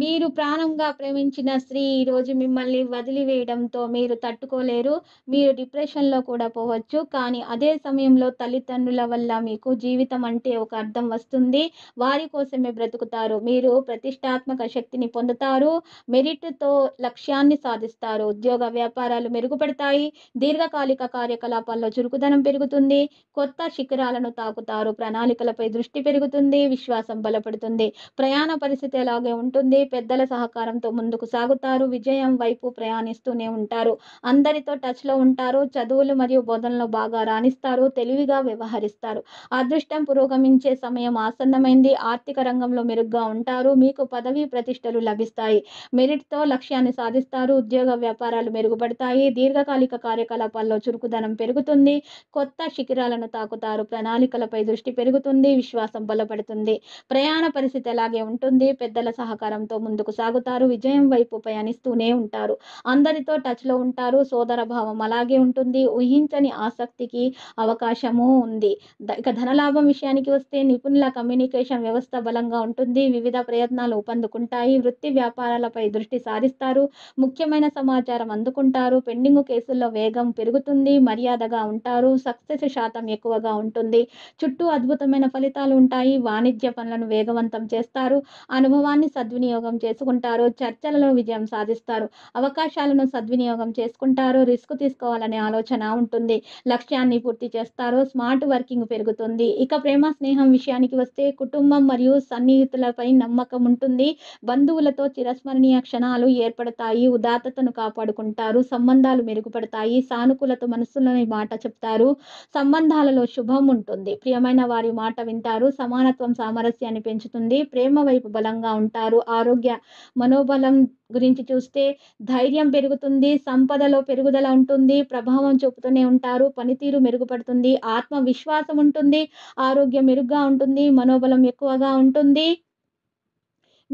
మీరు ప్రాణంగా ప్రేమించిన స్త్రీ ఈరోజు మిమ్మల్ని వదిలివేయడంతో మీరు తట్టుకోలేరు మీరు డిప్రెషన్లో కూడా పోవచ్చు కానీ అదే సమయంలో తల్లిదండ్రుల వల్ల మీకు జీవితం అంటే ఒక అర్థం వస్తుంది వారి కోసమే బ్రతుకుతారు మీరు ప్రతిష్టాత్మక శక్తిని పొందుతారు మెరిట్తో లక్ష్యాన్ని సాధిస్తారు ఉద్యోగ వ్యాపారాలు మెరుగుపడతాయి దీర్ఘకాలిక కార్యకలాపాల్లో చురుకుదనం పెరుగుతుంది కొత్త శిఖరాలను తాకుతారు ప్రణాళికలపై దృష్టి పెరుగుతుంది విశ్వాసం బలపడుతుంది ప్రయాణ పరిస్థితి ఎలాగే ఉంటుంది పెద్దల సహకారంతో ముందుకు సాగుతారు విజయం వైపు ప్రయాణిస్తూనే ఉంటారు అందరితో టచ్లో ఉంటారు చదువులు మరియు బోధనలో బాగా రాణిస్తారు తెలివిగా వ్యవహరిస్తారు అదృష్టం పురోగమించే సమయం ఆసన్నమైంది ఆర్థిక రంగంలో మెరుగ్గా ఉంటారు మీకు పదవి ప్రతిష్టలు లభిస్తాయి మెరిట్తో లక్ష్యాన్ని సాధిస్తారు ఉద్యోగ వ్యాపారాలు మెరుగుపడతాయి దీర్ఘకాలిక కార్యకలాపాల్లో చురుకుదనం పెరుగుతుంది కొత్త శిఖరాలను తాకుతారు ప్రణాళికలపై దృష్టి పెరుగుతుంది విశ్వాసం బలపడుతుంది ప్రయాణ పరిస్థితి అలాగే ఉంటుంది పెద్దల సహకారంతో ఉత్సాహంతో ముందుకు సాగుతారు విజయం వైపు పయనిస్తూనే ఉంటారు అందరితో టచ్లో ఉంటారు సోదర భావం అలాగే ఉంటుంది ఊహించని ఆసక్తికి అవకాశము ఉంది ఇక ధనలాభం విషయానికి వస్తే నిపుణుల కమ్యూనికేషన్ వ్యవస్థ బలంగా ఉంటుంది వివిధ ప్రయత్నాలు ఉపందుకుంటాయి వృత్తి వ్యాపారాలపై దృష్టి సారిస్తారు ముఖ్యమైన సమాచారం అందుకుంటారు పెండింగ్ కేసుల్లో వేగం పెరుగుతుంది మర్యాదగా ఉంటారు సక్సెస్ శాతం ఎక్కువగా ఉంటుంది చుట్టూ అద్భుతమైన ఫలితాలు ఉంటాయి వాణిజ్య పనులను వేగవంతం చేస్తారు అనుభవాన్ని సద్వినియోగం సద్వినియోగం చేసుకుంటారు చర్చలలో విజయం సాధిస్తారు అవకాశాలను సద్వినియోగం చేసుకుంటారు రిస్క్ తీసుకోవాలనే ఆలోచన ఉంటుంది లక్ష్యాన్ని పూర్తి చేస్తారు స్మార్ట్ వర్కింగ్ పెరుగుతుంది ఇక ప్రేమ స్నేహం విషయానికి వస్తే కుటుంబం మరియు సన్నిహితులపై నమ్మకం ఉంటుంది బంధువులతో చిరస్మరణీయ క్షణాలు ఏర్పడతాయి ఉదాత్తతను కాపాడుకుంటారు సంబంధాలు మెరుగుపడతాయి సానుకూలత మనసులోని మాట చెప్తారు సంబంధాలలో శుభం ఉంటుంది ప్రియమైన వారి మాట వింటారు సమానత్వం సామరస్యాన్ని పెంచుతుంది ప్రేమ వైపు బలంగా ఉంటారు ఆరోగ్య ఆరోగ్య మనోబలం గురించి చూస్తే ధైర్యం పెరుగుతుంది సంపదలో పెరుగుదల ఉంటుంది ప్రభావం చూపుతూనే ఉంటారు పనితీరు మెరుగుపడుతుంది ఆత్మవిశ్వాసం ఉంటుంది ఆరోగ్యం మెరుగ్గా ఉంటుంది మనోబలం ఎక్కువగా ఉంటుంది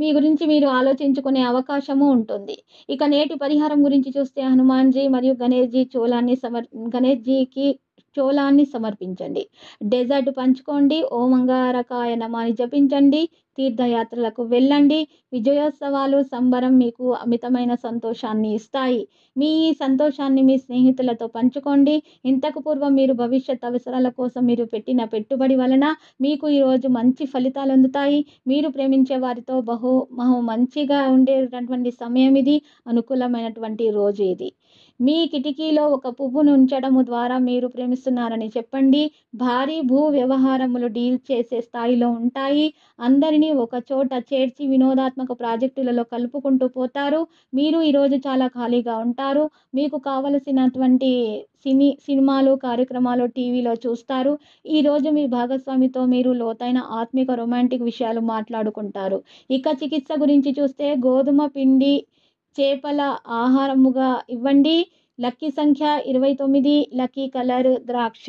మీ గురించి మీరు ఆలోచించుకునే అవకాశము ఉంటుంది ఇక నేటి పరిహారం గురించి చూస్తే హనుమాన్జీ మరియు గణేష్జీ చోళాన్ని సమర్ గణేష్జీకి చోళాన్ని సమర్పించండి డెజర్ట్ పంచుకోండి ఓమంగారకాయ నమాని జపించండి తీర్థయాత్రలకు వెళ్ళండి విజయోత్సవాలు సంబరం మీకు అమితమైన సంతోషాన్ని ఇస్తాయి మీ ఈ సంతోషాన్ని మీ స్నేహితులతో పంచుకోండి ఇంతకు పూర్వం మీరు భవిష్యత్ అవసరాల కోసం మీరు పెట్టిన పెట్టుబడి వలన మీకు ఈరోజు మంచి ఫలితాలు అందుతాయి మీరు ప్రేమించే వారితో బహు మహు మంచిగా ఉండేటటువంటి సమయం ఇది అనుకూలమైనటువంటి రోజు ఇది మీ కిటికీలో ఒక పువ్వును ఉంచడము ద్వారా మీరు ప్రేమిస్తున్నారని చెప్పండి భారీ భూ వ్యవహారములు డీల్ చేసే స్థాయిలో ఉంటాయి అందరినీ ఒక చోట చేర్చి వినోదాత్మక ప్రాజెక్టులలో కలుపుకుంటూ పోతారు మీరు ఈరోజు చాలా ఖాళీగా ఉంటారు మీకు కావలసినటువంటి సినీ సినిమాలు కార్యక్రమాలు టీవీలో చూస్తారు ఈరోజు మీ భాగస్వామితో మీరు లోతైన ఆత్మిక రొమాంటిక్ విషయాలు మాట్లాడుకుంటారు ఇక చికిత్స గురించి చూస్తే గోధుమ పిండి చేపల ఆహారముగా ఇవ్వండి లక్కీ సంఖ్య ఇరవై తొమ్మిది లక్కీ కలర్ ద్రాక్ష